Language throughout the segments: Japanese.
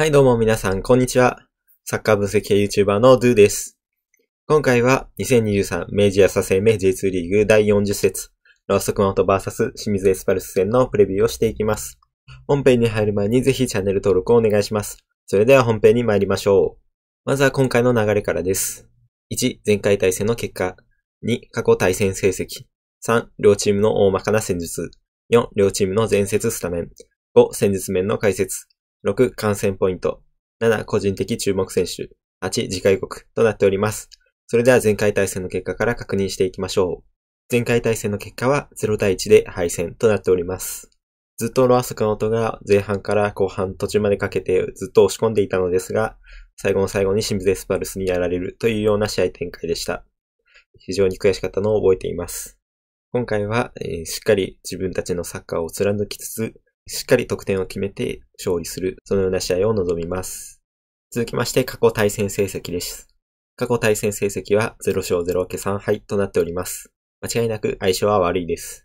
はいどうも皆さん、こんにちは。サッカー分析系 YouTuber の Do です。今回は2023明治朝生命 J2 リーグ第40節、ロースト熊本 VS 清水エスパルス戦のプレビューをしていきます。本編に入る前にぜひチャンネル登録をお願いします。それでは本編に参りましょう。まずは今回の流れからです。1、前回対戦の結果。2、過去対戦成績。3、両チームの大まかな戦術。4、両チームの前節スタメン。5、戦術面の解説。6、感染ポイント。7、個人的注目選手。8、次回国となっております。それでは前回対戦の結果から確認していきましょう。前回対戦の結果は0対1で敗戦となっております。ずっとロアソカの音が前半から後半途中までかけてずっと押し込んでいたのですが、最後の最後に清水エスパルスにやられるというような試合展開でした。非常に悔しかったのを覚えています。今回は、えー、しっかり自分たちのサッカーを貫きつつ、しっかり得点を決めて勝利する、そのような試合を望みます。続きまして、過去対戦成績です。過去対戦成績は0勝0負け3敗となっております。間違いなく相性は悪いです。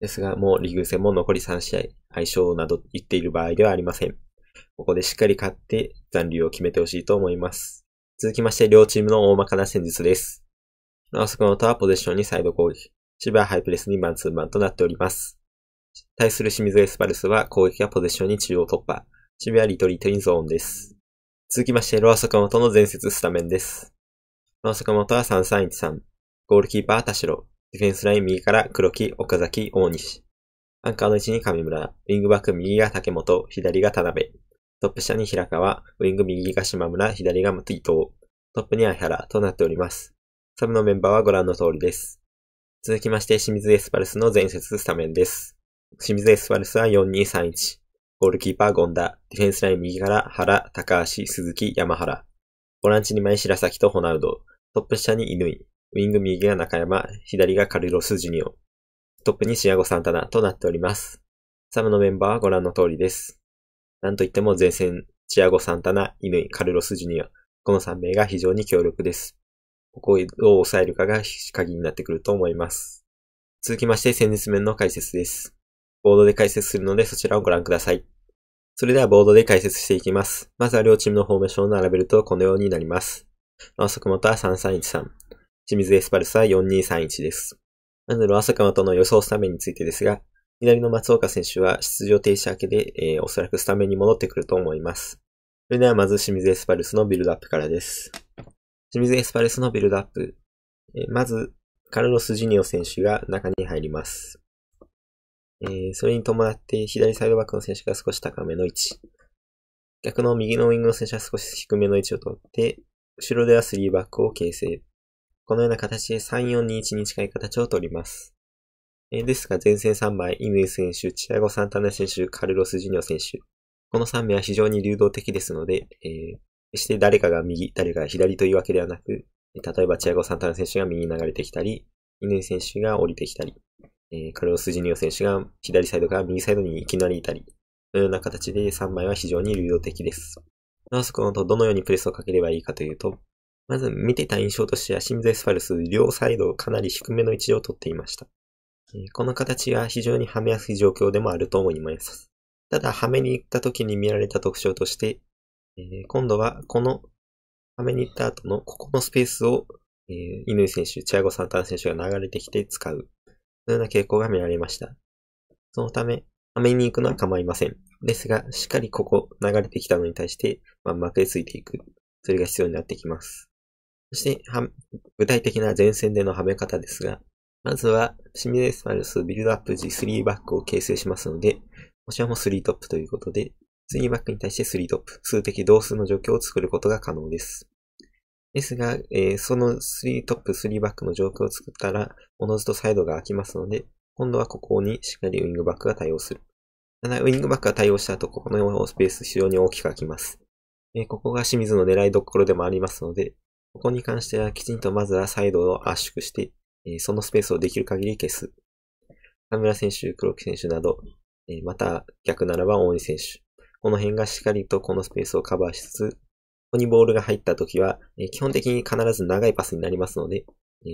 ですが、もうリーグ戦も残り3試合、相性など言っている場合ではありません。ここでしっかり勝って残留を決めてほしいと思います。続きまして両チームの大まかな戦術です。ナオスクノトはポゼッションにサイド攻撃、シバーハイプレスにマンツーマンとなっております。対する清水エスパルスは攻撃がポゼッションに中央突破。守備はリトリートンゾーンです。続きまして、ロア坂本の前節スタメンです。ロア坂本は3313。ゴールキーパーは田代。ディフェンスライン右から黒木、岡崎、大西。アンカーの位置に上村。ウィングバック右が竹本、左が田辺。トップ下に平川、ウィング右が島村、左が伊藤。トップにハ原となっております。サブのメンバーはご覧の通りです。続きまして、清水エスパルスの前節スタメンです。清水エスパルスは4231。ゴールキーパーゴンダ。ディフェンスライン右から原、高橋、鈴木、山原。ボランチ2枚白崎とホナウド。トップ下に乾。ウィング右が中山、左がカルロス・ジュニオ。トップにシアゴ・サンタナとなっております。サムのメンバーはご覧の通りです。なんといっても前線、チアゴ・サンタナ、乾、カルロス・ジュニオ。この3名が非常に強力です。ここをどう抑えるかが鍵になってくると思います。続きまして戦術面の解説です。ボードで解説するのでそちらをご覧ください。それではボードで解説していきます。まずは両チームのフォーメーションを並べるとこのようになります。クモトは3313。清水エスパルスは4231です。まず、ロアサカマとの予想スタメンについてですが、左の松岡選手は出場停止明けで、えー、おそらくスタメンに戻ってくると思います。それではまず清水エスパルスのビルドアップからです。清水エスパルスのビルドアップ。えー、まず、カルロス・ジニオ選手が中に入ります。えー、それに伴って左サイドバックの選手が少し高めの位置。逆の右のウィングの選手は少し低めの位置を取って、後ろでは3バックを形成。このような形で3-4-2-1に近い形をとります。えー、ですが前線3枚、イヌイ選手、チアゴ・サンタナ選手、カルロス・ジュニオ選手。この3名は非常に流動的ですので、えー、決して誰かが右、誰かが左というわけではなく、例えばチアゴ・サンタナ選手が右に流れてきたり、イヌイ選手が降りてきたり、えー、カルロス・ジュニオ選手が左サイドから右サイドにいきなりいたり、のような形で3枚は非常に流動的です。なおスコの後、どのようにプレスをかければいいかというと、まず見てた印象としては清水エスファルス両サイドをかなり低めの位置を取っていました。この形は非常にはめやすい状況でもあると思います。ただ、はめに行った時に見られた特徴として、え今度はこのはめに行った後のここのスペースを、え乾選手、チアゴ・サンタナ選手が流れてきて使う。のような傾向が見られました。そのため、アメに行くのは構いません。ですが、しっかりここ流れてきたのに対して、まあ、負けついていく。それが必要になってきます。そして、は具体的な前線でのはめ方ですが、まずは、シミュレースマルスビルドアップ時3バックを形成しますので、こちらも3トップということで、3バックに対して3トップ、数的同数の状況を作ることが可能です。ですが、えー、その3トップ3バックの状況を作ったら、おのずとサイドが空きますので、今度はここにしっかりウィングバックが対応する。ただ、ウィングバックが対応した後、ここのスペース非常に大きく空きます。えー、ここが清水の狙いどころでもありますので、ここに関してはきちんとまずはサイドを圧縮して、えー、そのスペースをできる限り消す。田村選手、黒木選手など、えまた逆ならば大西選手。この辺がしっかりとこのスペースをカバーしつつ、ここにボールが入った時は、基本的に必ず長いパスになりますので、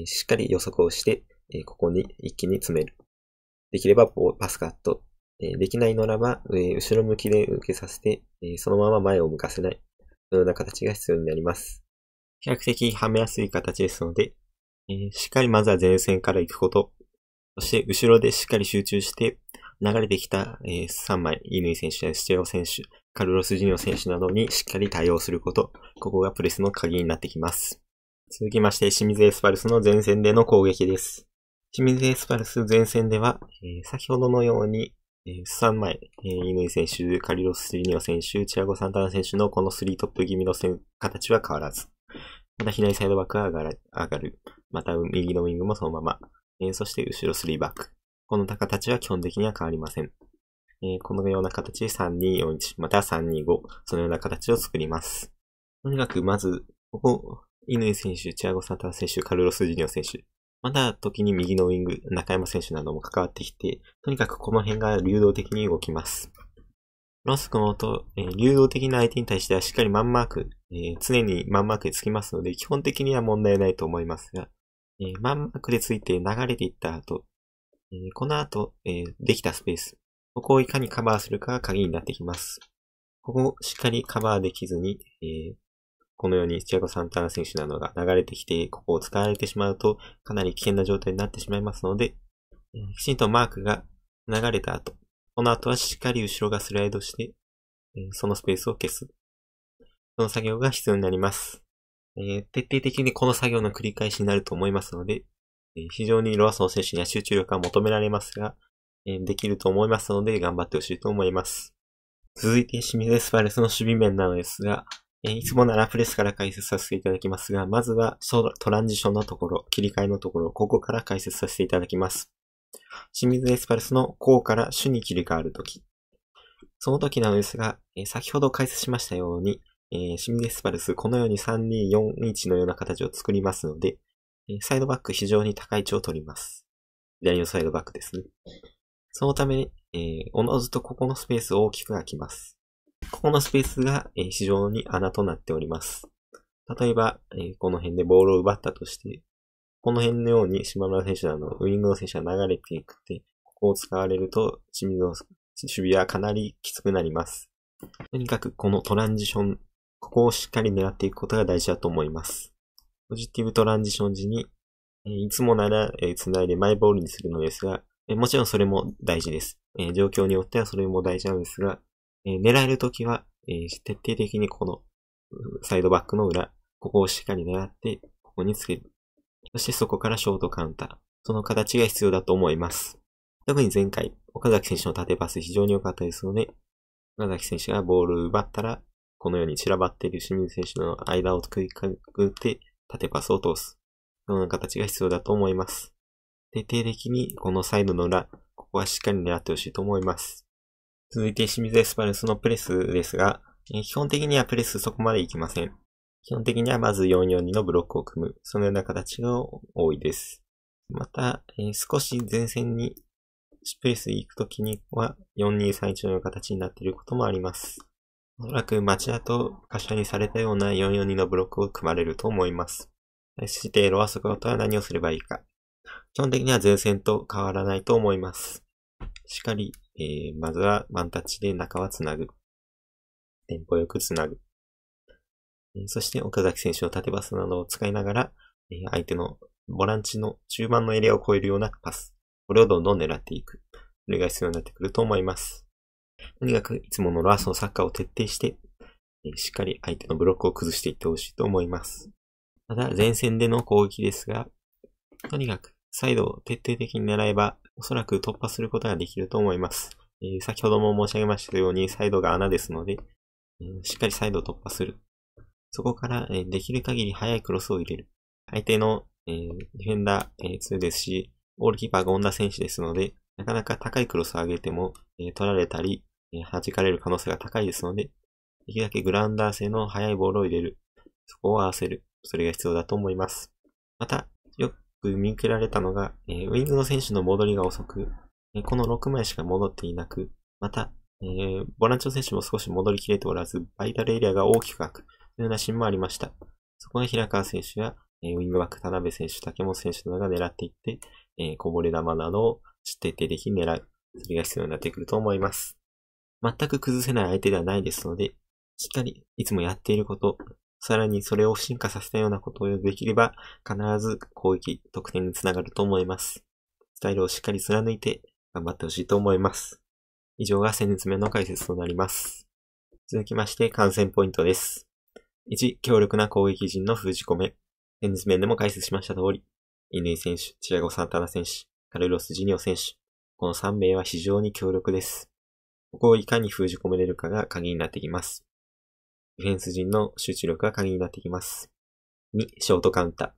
しっかり予測をして、ここに一気に詰める。できればパスカット。できないのならば、後ろ向きで受けさせて、そのまま前を向かせない。そのような形が必要になります。比較的はめやすい形ですので、しっかりまずは前線から行くこと。そして、後ろでしっかり集中して、流れてきた、3枚、乾選手やスチェ選手、カルロス・ジニオ選手などにしっかり対応すること、ここがプレスの鍵になってきます。続きまして、清水エスパルスの前線での攻撃です。清水エスパルス前線では、えー、先ほどのように、えー、3枚、えー、イ選手、カリロス・ジニオ選手、チアゴ・サンタナ選手のこの3トップ気味の形は変わらず。また左サイドバックは上がる。上がるまた右のウィングもそのまま。えー、そして後ろ3バック。この高たちは基本的には変わりません。えー、このような形で3241、または325、そのような形を作ります。とにかく、まず、ここ、犬選手、チアゴ・サター選手、カルロス・ジュニオ選手、また時に右のウィング、中山選手なども関わってきて、とにかくこの辺が流動的に動きます。ロスコのと、えー、流動的な相手に対してはしっかりマンマーク、えー、常にマンマークでつきますので、基本的には問題ないと思いますが、えー、マンマークでついて流れていった後、えこの後、えできたスペース、ここをいかにカバーするかが鍵になってきます。ここをしっかりカバーできずに、えー、このようにチアゴ・サンタナ選手などが流れてきて、ここを使われてしまうと、かなり危険な状態になってしまいますので、えー、きちんとマークが流れた後、この後はしっかり後ろがスライドして、えー、そのスペースを消す。その作業が必要になります。えー、徹底的にこの作業の繰り返しになると思いますので、えー、非常にロアソン選手には集中力が求められますが、できると思いますので、頑張ってほしいと思います。続いて、清水エスパレスの守備面なのですが、いつもならプレスから解説させていただきますが、まずはトランジションのところ、切り替えのところ、ここから解説させていただきます。清水エスパルスの項から主に切り替わるとき。その時なのですが、先ほど解説しましたように、清水エスパルス、このように3241のような形を作りますので、サイドバック非常に高い位置を取ります。左のサイドバックですね。そのため、えー、おのずとここのスペースを大きく開きます。ここのスペースが、えー、非常に穴となっております。例えば、えー、この辺でボールを奪ったとして、この辺のように島村選手など、ウィングの選手が流れていくって、ここを使われると、清水の守備はかなりきつくなります。とにかくこのトランジション、ここをしっかり狙っていくことが大事だと思います。ポジティブトランジション時に、えいつもなら、えつ繋いでマイボールにするのですが、えもちろんそれも大事です。え状況によってはそれも大事なんですが、え狙えるときは、え徹底的にこのサイドバックの裏、ここをしっかり狙って、ここにつける。そしてそこからショートカウンター。その形が必要だと思います。特に前回、岡崎選手の縦パス非常に良かったですので、岡崎選手がボールを奪ったら、このように散らばっている清水選手の間を作りかくって、縦パスを通す。そのような形が必要だと思います。徹底的にこのサイドの裏、ここはしっかり狙ってほしいと思います。続いて清水エスパルスのプレスですが、基本的にはプレスそこまでいきません。基本的にはまず442のブロックを組む。そのような形が多いです。また、えー、少し前線にプレス行くときには4231の形になっていることもあります。おそらく町屋と柏にされたような442のブロックを組まれると思います。そしてロアソカとは何をすればいいか。基本的には前線と変わらないと思います。しっかり、えー、まずはワンタッチで中はつなぐ。テンポよく繋ぐ。えー、そして岡崎選手の縦パスなどを使いながら、えー、相手のボランチの中盤のエリアを超えるようなパス。これをどんどん狙っていく。それが必要になってくると思います。とにかくいつものラースのサッカーを徹底して、えしっかり相手のブロックを崩していってほしいと思います。ただ前線での攻撃ですが、とにかくサイドを徹底的に狙えば、おそらく突破することができると思います。えー、先ほども申し上げましたように、サイドが穴ですので、えー、しっかりサイドを突破する。そこから、えー、できる限り早いクロスを入れる。相手の、えー、ディフェンダー、えー、2ですし、オールキーパーが女選手ですので、なかなか高いクロスを上げても、えー、取られたり、えー、弾かれる可能性が高いですので、できるだけグラウンダー性の速いボールを入れる。そこを合わせる。それが必要だと思います。また、く見受けられたのが、えー、ウィングの選手の戻りが遅く、えー、この6枚しか戻っていなく、また、えー、ボランチの選手も少し戻りきれておらず、バイタルエリアが大きく開く、というーンもありました。そこで平川選手や、えー、ウィングバック田辺選手、竹本選手などが狙っていって、えー、こぼれ球などを徹底的に狙う。それが必要になってくると思います。全く崩せない相手ではないですので、しっかりいつもやっていること、さらにそれを進化させたようなことをできれば、必ず攻撃、得点につながると思います。スタイルをしっかり貫いて、頑張ってほしいと思います。以上が戦術面の解説となります。続きまして、観戦ポイントです。1、強力な攻撃陣の封じ込め。戦術面でも解説しました通り、井選手、チアゴ・サンタナ選手、カルロス・ジニオ選手、この3名は非常に強力です。ここをいかに封じ込めれるかが鍵になってきます。ディフェンス陣の集中力が鍵になってきます。2、ショートカウンター。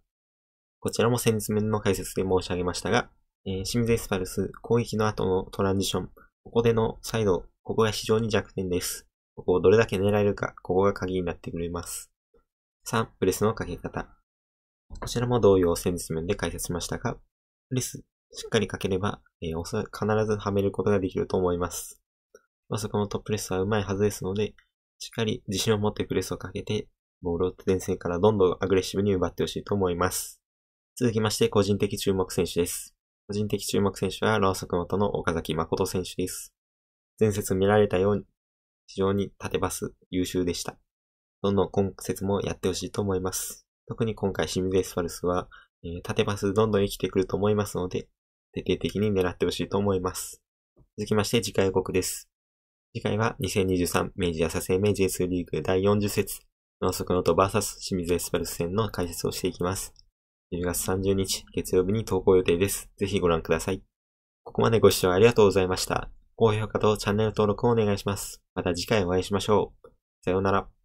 こちらも先日面の解説で申し上げましたが、えー、清水エスパルス攻撃の後のトランジション、ここでのサイド、ここが非常に弱点です。ここをどれだけ狙えるか、ここが鍵になってくれます。3、プレスのかけ方。こちらも同様先日面で解説しましたが、プレスしっかりかければ、えー、必ずはめることができると思います。まあ、そこのトップレスはうまいはずですので、しっかり自信を持ってプレスをかけて、ボールを前線からどんどんアグレッシブに奪ってほしいと思います。続きまして個人的注目選手です。個人的注目選手はローソク元の岡崎誠選手です。前節見られたように、非常に縦パス優秀でした。どんどん今節もやってほしいと思います。特に今回清水エスパルスは、えー、縦パスどんどん生きてくると思いますので、徹底的に狙ってほしいと思います。続きまして次回予告です。次回は2023明治朝鮮明治 S リーグ第40節、ノーソクノと VS 清水エスパルス戦の解説をしていきます。10月30日月曜日に投稿予定です。ぜひご覧ください。ここまでご視聴ありがとうございました。高評価とチャンネル登録をお願いします。また次回お会いしましょう。さようなら。